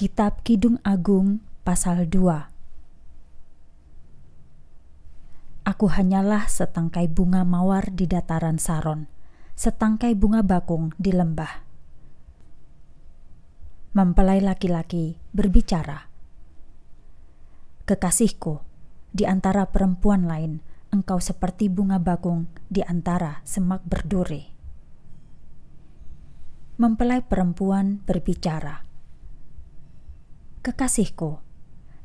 Kitab Kidung Agung pasal 2 Aku hanyalah setangkai bunga mawar di dataran Saron, setangkai bunga bakung di lembah. Mempelai laki-laki berbicara. Kekasihku, di antara perempuan lain, engkau seperti bunga bakung di antara semak berduri. Mempelai perempuan berbicara Kekasihku,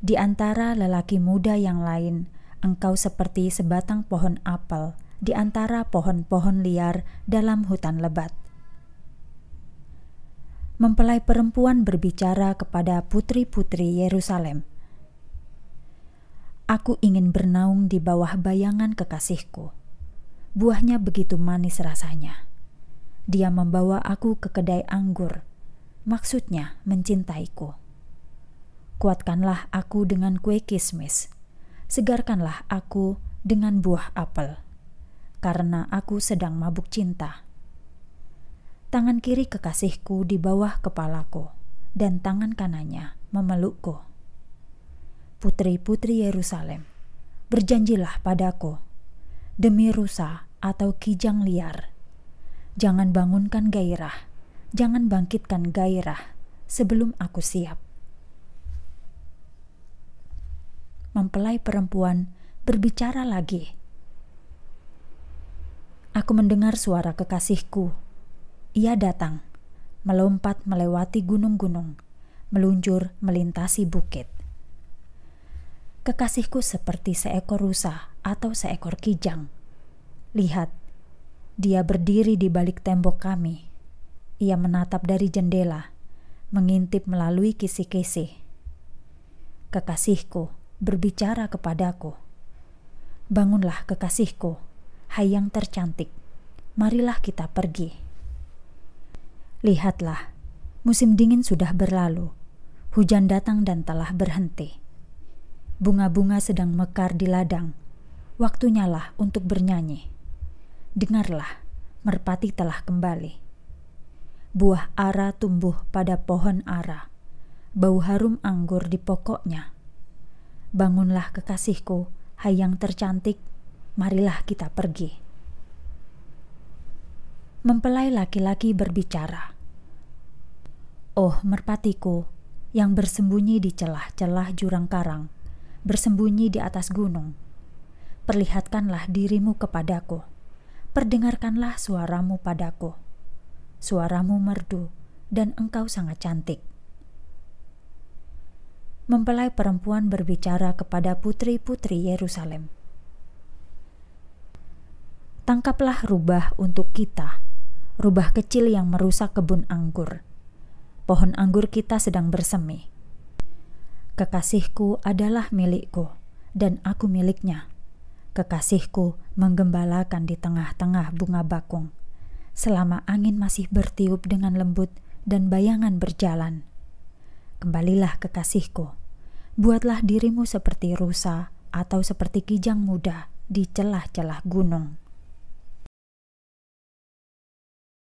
di antara lelaki muda yang lain, engkau seperti sebatang pohon apel di antara pohon-pohon liar dalam hutan lebat. Mempelai perempuan berbicara kepada putri-putri Yerusalem. Aku ingin bernaung di bawah bayangan kekasihku. Buahnya begitu manis rasanya. Dia membawa aku ke kedai anggur. Maksudnya mencintaiku. Kuatkanlah aku dengan kue kismis. Segarkanlah aku dengan buah apel. Karena aku sedang mabuk cinta. Tangan kiri kekasihku di bawah kepalaku dan tangan kanannya memelukku. Putri-putri Yerusalem, berjanjilah padaku demi rusa atau kijang liar. Jangan bangunkan gairah, jangan bangkitkan gairah sebelum aku siap. mempelai perempuan berbicara lagi. Aku mendengar suara kekasihku. Ia datang, melompat melewati gunung-gunung, meluncur melintasi bukit. Kekasihku seperti seekor rusa atau seekor kijang. Lihat, dia berdiri di balik tembok kami. Ia menatap dari jendela, mengintip melalui kisi-kisi. Kekasihku, berbicara kepadaku. Bangunlah kekasihku, hai yang tercantik, marilah kita pergi. Lihatlah, musim dingin sudah berlalu, hujan datang dan telah berhenti. Bunga-bunga sedang mekar di ladang, waktunya lah untuk bernyanyi. Dengarlah, merpati telah kembali. Buah ara tumbuh pada pohon ara, bau harum anggur di pokoknya Bangunlah kekasihku, hai yang tercantik, marilah kita pergi. Mempelai laki-laki berbicara. Oh merpatiku, yang bersembunyi di celah-celah jurang karang, bersembunyi di atas gunung. Perlihatkanlah dirimu kepadaku, perdengarkanlah suaramu padaku. Suaramu merdu, dan engkau sangat cantik mempelai perempuan berbicara kepada putri-putri Yerusalem. Tangkaplah rubah untuk kita, rubah kecil yang merusak kebun anggur. Pohon anggur kita sedang bersemi. Kekasihku adalah milikku, dan aku miliknya. Kekasihku menggembalakan di tengah-tengah bunga bakung. Selama angin masih bertiup dengan lembut dan bayangan berjalan, Kembalilah kekasihku, buatlah dirimu seperti rusa atau seperti kijang muda di celah-celah gunung.